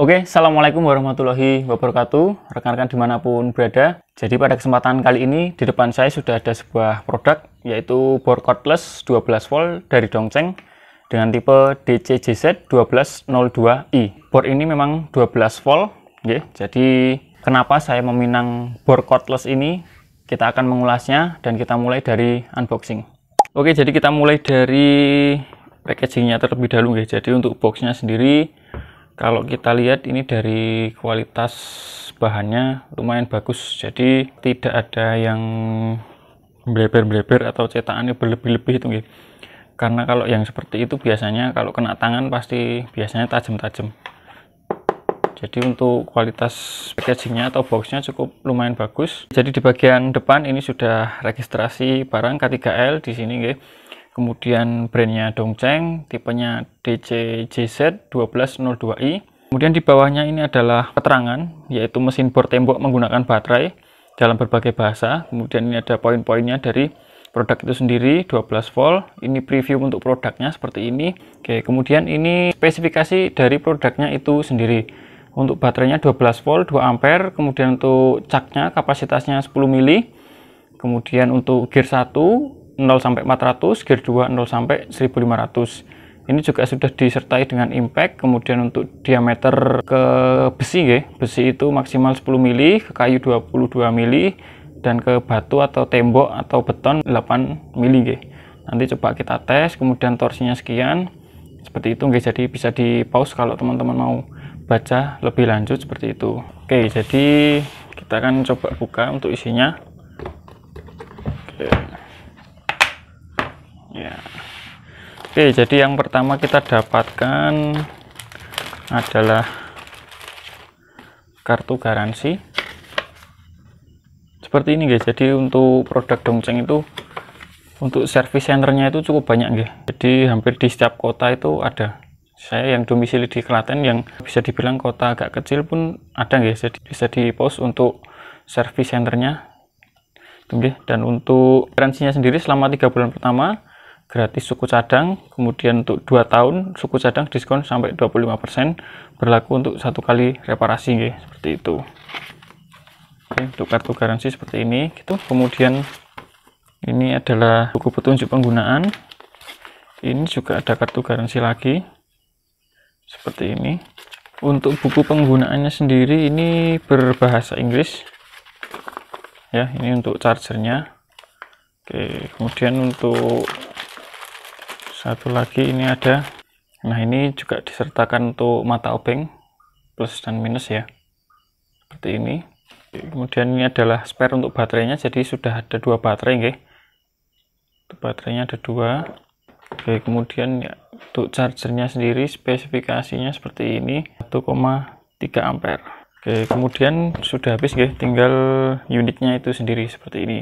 Oke, Assalamualaikum warahmatullahi wabarakatuh, rekan-rekan dimanapun berada. Jadi pada kesempatan kali ini, di depan saya sudah ada sebuah produk, yaitu board cordless 12 volt dari Dongcheng dengan tipe DCJZ1202i. Bor ini memang 12 volt, ya, jadi kenapa saya meminang board cordless ini, kita akan mengulasnya dan kita mulai dari unboxing. Oke, jadi kita mulai dari packagingnya terlebih dahulu ya. Jadi untuk boxnya sendiri kalau kita lihat ini dari kualitas bahannya lumayan bagus jadi tidak ada yang bleber-bleber atau cetakannya berlebih-lebih itu gitu. karena kalau yang seperti itu biasanya kalau kena tangan pasti biasanya tajam-tajam jadi untuk kualitas packagingnya atau boxnya cukup lumayan bagus jadi di bagian depan ini sudah registrasi barang K3L di sini gitu kemudian brandnya Dongcheng, tipenya DCJZ1202i. Kemudian di bawahnya ini adalah keterangan, yaitu mesin bor tembok menggunakan baterai dalam berbagai bahasa. Kemudian ini ada poin-poinnya dari produk itu sendiri 12 volt. Ini preview untuk produknya seperti ini. Oke, kemudian ini spesifikasi dari produknya itu sendiri. Untuk baterainya 12 volt 2 ampere, kemudian untuk caknya kapasitasnya 10 mili. Kemudian untuk gear 1 0 sampai 400, gear 2 0 sampai 1500. Ini juga sudah disertai dengan impact, kemudian untuk diameter ke besi ya, besi itu maksimal 10 mili, ke kayu 22 mili, dan ke batu atau tembok atau beton 8 mili ya. Nanti coba kita tes, kemudian torsinya sekian, seperti itu nggih jadi bisa di pause kalau teman-teman mau baca lebih lanjut seperti itu oke jadi kita akan coba buka untuk isinya oke ya Oke jadi yang pertama kita dapatkan adalah kartu garansi seperti ini guys jadi untuk produk dongceng itu untuk service centernya itu cukup banyak guys jadi hampir di setiap kota itu ada saya yang domisili di Klaten yang bisa dibilang kota agak kecil pun ada guys jadi bisa di pos untuk service centernya dan untuk garansinya sendiri selama tiga bulan pertama gratis suku cadang kemudian untuk 2 tahun suku cadang diskon sampai 25% berlaku untuk satu kali reparasi ya, seperti itu Oke, untuk kartu garansi seperti ini gitu kemudian ini adalah buku petunjuk penggunaan ini juga ada kartu garansi lagi seperti ini untuk buku penggunaannya sendiri ini berbahasa Inggris ya ini untuk chargernya Oke, kemudian untuk satu lagi ini ada nah ini juga disertakan untuk mata obeng plus dan minus ya seperti ini kemudian ini adalah spare untuk baterainya jadi sudah ada dua baterai okay. baterainya ada dua oke kemudian ya, untuk chargernya sendiri spesifikasinya seperti ini 1,3 ampere oke kemudian sudah habis okay. tinggal unitnya itu sendiri seperti ini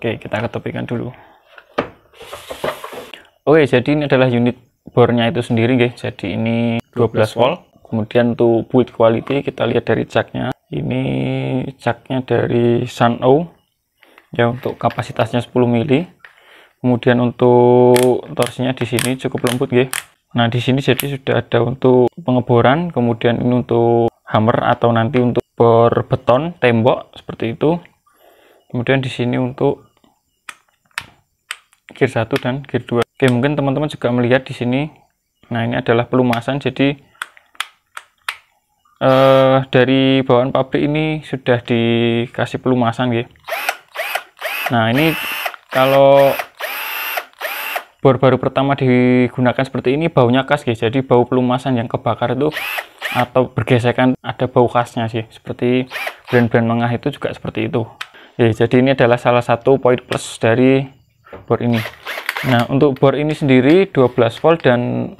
oke kita ketepikan dulu Oke, jadi ini adalah unit bornya itu sendiri, guys. Jadi ini 12 volt. Kemudian untuk build quality kita lihat dari jacknya. Ini jacknya dari Suno ya untuk kapasitasnya 10 mili. Kemudian untuk torsinya di sini cukup lembut, guys. Nah, di sini jadi sudah ada untuk pengeboran, kemudian ini untuk hammer atau nanti untuk bor beton, tembok seperti itu. Kemudian di sini untuk gear 1 dan gear 2 oke mungkin teman-teman juga melihat di sini nah ini adalah pelumasan jadi eh, dari bawaan pabrik ini sudah dikasih pelumasan ya nah ini kalau bor baru pertama digunakan seperti ini baunya khas ya. jadi bau pelumasan yang kebakar itu atau bergesekan ada bau khasnya sih seperti brand-brand mengah itu juga seperti itu ya jadi ini adalah salah satu poin plus dari bor ini nah untuk bor ini sendiri 12 volt dan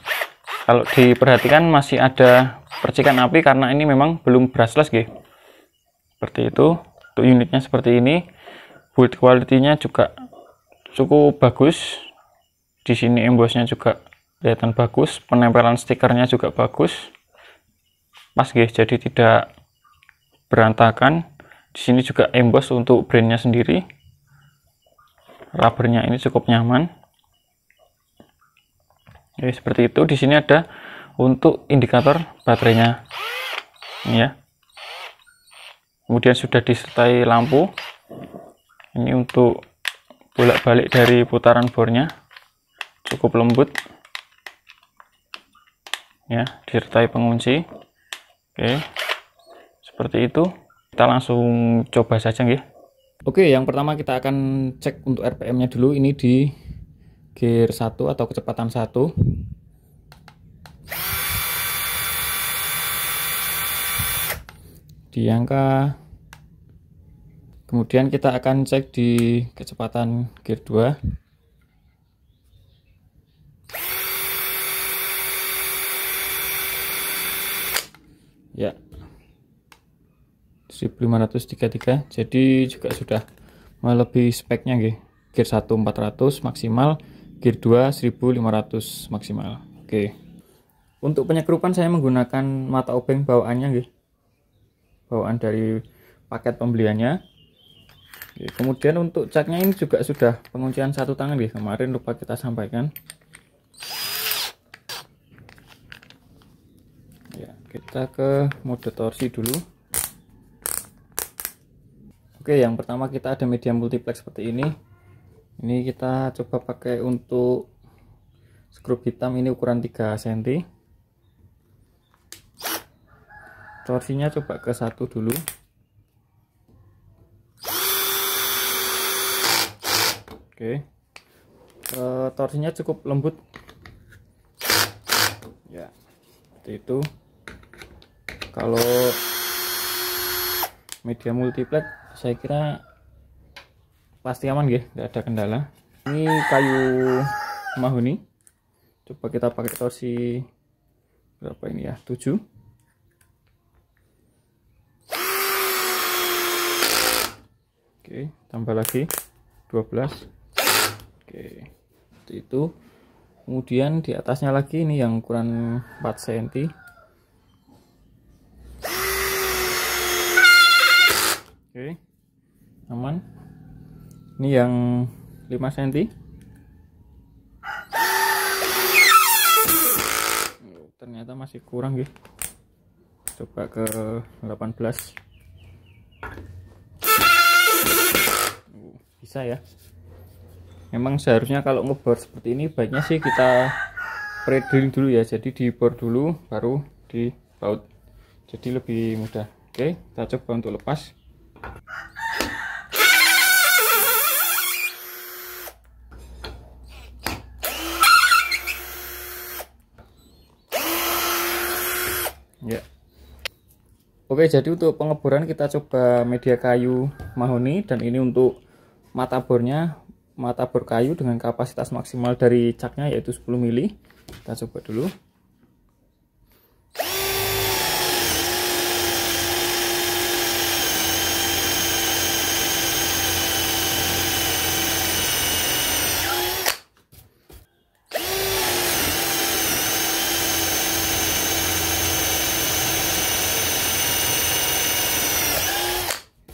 kalau diperhatikan masih ada percikan api karena ini memang belum brushless gitu seperti itu untuk unitnya seperti ini build quality-nya juga cukup bagus di sini embossnya juga kelihatan bagus penempelan stikernya juga bagus pas guys jadi tidak berantakan di sini juga emboss untuk brandnya sendiri rubbernya ini cukup nyaman Oke, seperti itu di sini ada untuk indikator baterainya ini ya kemudian sudah disertai lampu ini untuk bolak-balik dari putaran bornya cukup lembut ya disertai pengunci oke seperti itu kita langsung coba saja nggih Oke, yang pertama kita akan cek untuk RPM-nya dulu. Ini di gear 1 atau kecepatan 1. Di angka kemudian kita akan cek di kecepatan gear 2. Ya, 1.533, jadi juga sudah melebihi speknya gih. gear 1 400 maksimal gear 2 1500 maksimal oke untuk penyekrupan saya menggunakan mata obeng bawaannya gih. bawaan dari paket pembeliannya oke, kemudian untuk catnya ini juga sudah penguncian satu tangan di kemarin lupa kita sampaikan ya, kita ke mode torsi dulu Oke, yang pertama kita ada media multiplex seperti ini. Ini kita coba pakai untuk skrup hitam ini ukuran 3 cm. Torsinya coba ke satu dulu. Oke. E, torsinya cukup lembut. Ya. Seperti itu. Kalau media multiplex saya kira pasti aman ya nggak ada kendala ini kayu mahuni. coba kita pakai torsi berapa ini ya 7 oke tambah lagi 12 oke itu, itu kemudian di atasnya lagi ini yang ukuran 4 cm oke aman ini yang 5 cm ternyata masih kurang ya coba ke 18 uh, bisa ya memang seharusnya kalau ngebor seperti ini baiknya sih kita pre drilling dulu ya jadi di dibor dulu baru di baut. jadi lebih mudah oke kita coba untuk lepas Oke, jadi untuk pengeboran kita coba media kayu mahoni dan ini untuk mata bornya, mata bor kayu dengan kapasitas maksimal dari caknya yaitu 10 mili. Kita coba dulu.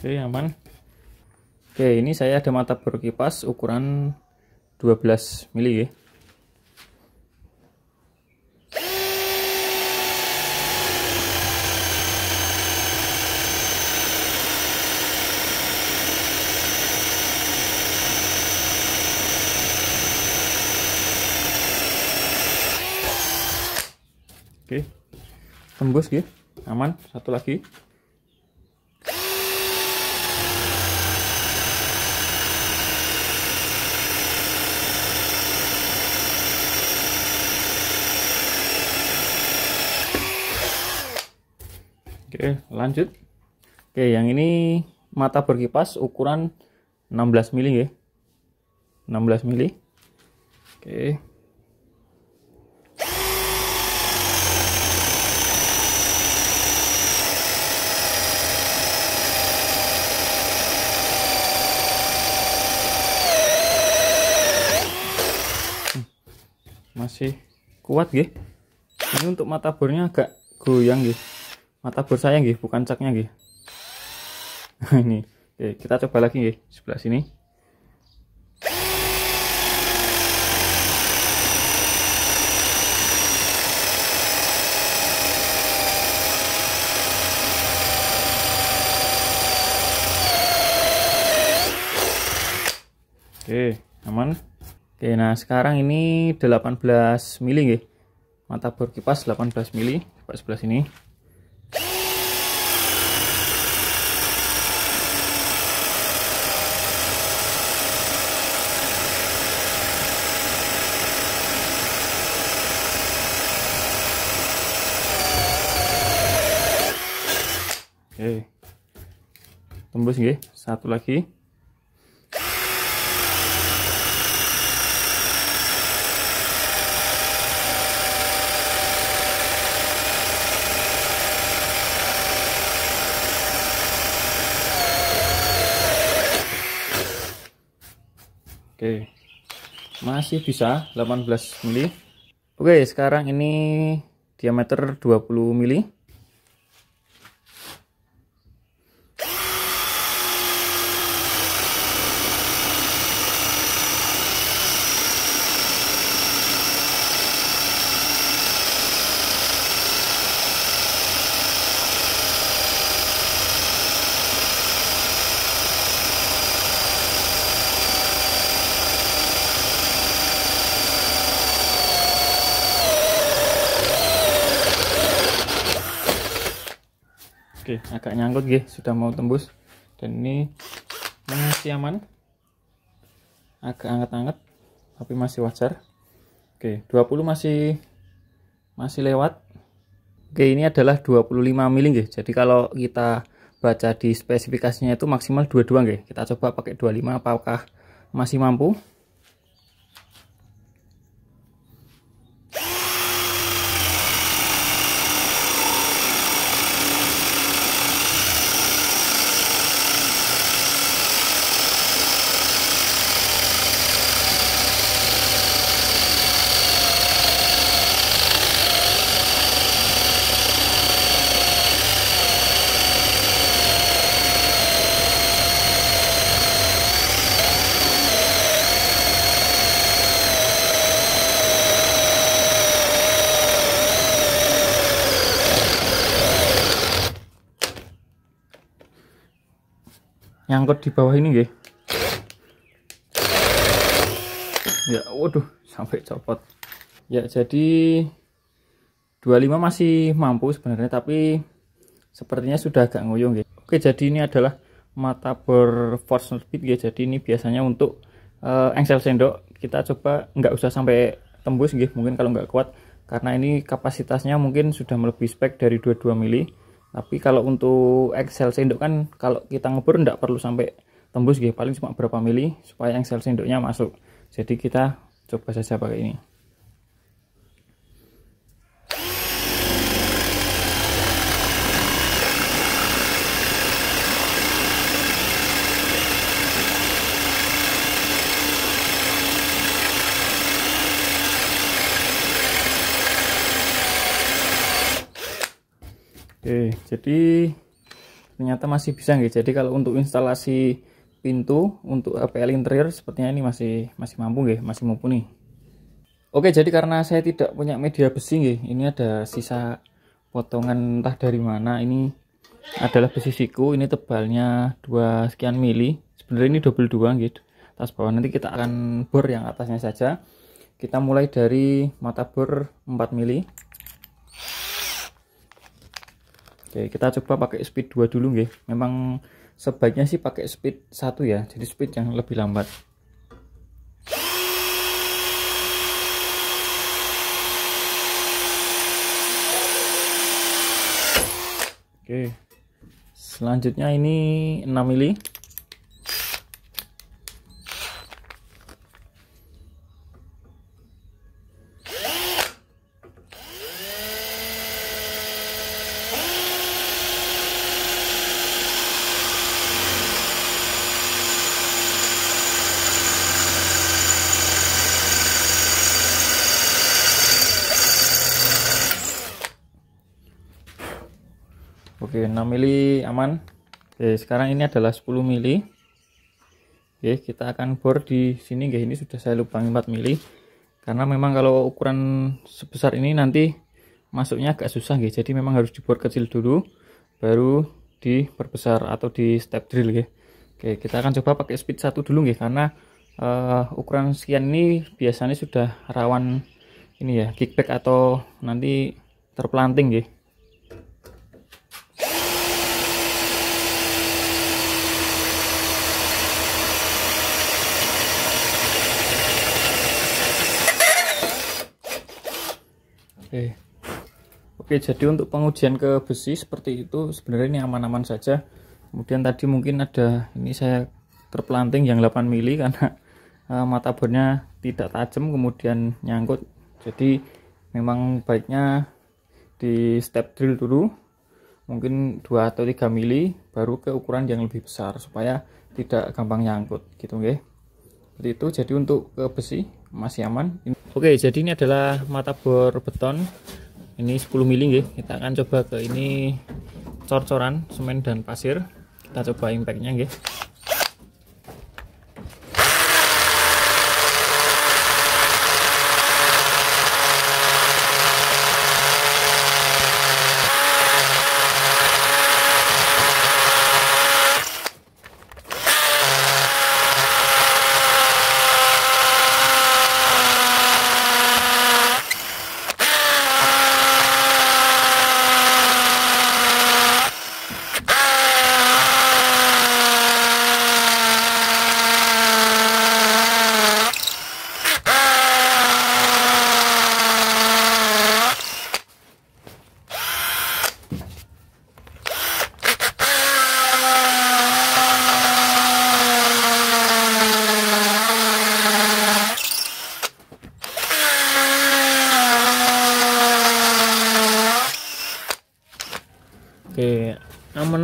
oke aman oke ini saya ada mata bor kipas ukuran 12 mili ya Oke. Tembus ya. Aman. Satu lagi. Oke, lanjut. Oke, yang ini mata berkipas ukuran 16 mili ya. 16 mili. Oke. Hmm, masih kuat ya ini untuk mata bornya agak goyang gih. Ya mata bor saya nggih bukan caknya nggih ini Oke, kita coba lagi nggih sebelah sini Oke, aman. Oke, nah sekarang ini 18 mili nggih. Mata bor kipas 18 mili, sebelah sini. tembus nggih satu lagi Oke, masih bisa 18 mili. Oke, sekarang ini diameter 20 mili. Oke, agak nyangkut gih, sudah mau tembus. Dan ini masih aman. Agak anget-anget, tapi masih wajar. Oke, 20 masih masih lewat. Oke, ini adalah 25 mili ya. Jadi kalau kita baca di spesifikasinya itu maksimal 22 ya. Kita coba pakai 25 apakah masih mampu? nyangkut di bawah ini gih. Ya, waduh, sampai copot. Ya, jadi 25 masih mampu sebenarnya tapi sepertinya sudah agak ngoyong gih. Oke, jadi ini adalah mata bor force speed gih. Jadi ini biasanya untuk uh, engsel sendok kita coba nggak usah sampai tembus gih. mungkin kalau nggak kuat karena ini kapasitasnya mungkin sudah melebihi spek dari 22 mili tapi kalau untuk Excel sendok kan kalau kita ngebor tidak perlu sampai tembus gitu paling cuma berapa mili supaya Excel sendoknya masuk jadi kita coba saja pakai ini Oke, jadi ternyata masih bisa nggih. Jadi kalau untuk instalasi pintu untuk APL interior sepertinya ini masih masih mampu nggih, masih mumpuni. Oke, jadi karena saya tidak punya media besi nggih, ini ada sisa potongan entah dari mana. Ini adalah besi siku, ini tebalnya 2 sekian mili. Sebenarnya ini double 2 gitu. Tas bawah nanti kita akan bor yang atasnya saja. Kita mulai dari mata bor 4 mili. Oke, kita coba pakai speed 2 dulu nggih. Memang sebaiknya sih pakai speed 1 ya. Jadi speed yang lebih lambat. Oke. Selanjutnya ini 6 mili. 6 mili aman Oke sekarang ini adalah 10 mili Oke kita akan bor di sini guys ini sudah saya lubang 4 mili karena memang kalau ukuran sebesar ini nanti masuknya agak susah guys jadi memang harus dibor kecil dulu baru diperbesar atau di step drill guys Oke kita akan coba pakai speed 1 dulu guys karena uh, ukuran sekian ini biasanya sudah rawan ini ya kickback atau nanti terplanting, guys Oke. Oke, jadi untuk pengujian ke besi seperti itu sebenarnya ini aman-aman saja. Kemudian tadi mungkin ada ini saya terpelanting yang 8 mili karena e, mata bornya tidak tajam kemudian nyangkut. Jadi memang baiknya di step drill dulu mungkin 2 atau 3 mili baru ke ukuran yang lebih besar supaya tidak gampang nyangkut gitu nggih. Seperti itu jadi untuk ke besi masih aman. Oke, jadi ini adalah mata bor beton. Ini 10 mili ya. Kita akan coba ke ini cor-coran semen dan pasir. Kita coba impactnya nggih.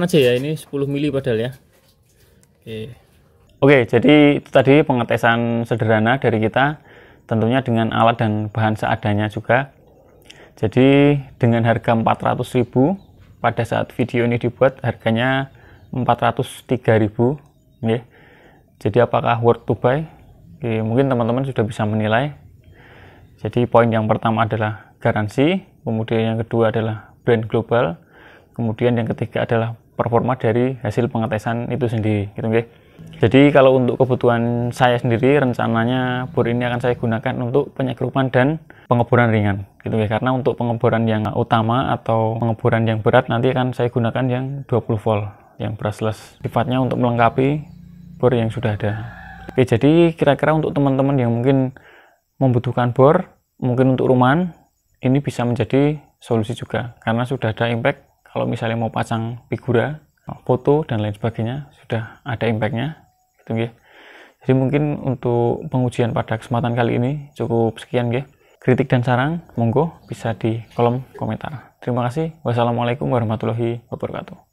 aja ya ini 10 mili padahal ya oke oke jadi itu tadi pengetesan sederhana dari kita tentunya dengan alat dan bahan seadanya juga jadi dengan harga 400.000 pada saat video ini dibuat harganya 403.000 ya. jadi apakah worth to buy Oke, mungkin teman-teman sudah bisa menilai jadi poin yang pertama adalah garansi kemudian yang kedua adalah brand global kemudian yang ketiga adalah performa dari hasil pengetesan itu sendiri gitu okay. jadi kalau untuk kebutuhan saya sendiri rencananya bor ini akan saya gunakan untuk penyegrupan dan pengeboran ringan gitu okay. karena untuk pengeboran yang utama atau pengeboran yang berat nanti akan saya gunakan yang 20 volt yang brushless sifatnya untuk melengkapi bor yang sudah ada oke okay, jadi kira-kira untuk teman-teman yang mungkin membutuhkan bor mungkin untuk rumahan ini bisa menjadi solusi juga karena sudah ada impact kalau misalnya mau pasang figura foto dan lain sebagainya sudah ada impactnya gitu ya jadi mungkin untuk pengujian pada kesempatan kali ini cukup sekian ya kritik dan saran monggo bisa di kolom komentar terima kasih wassalamualaikum warahmatullahi wabarakatuh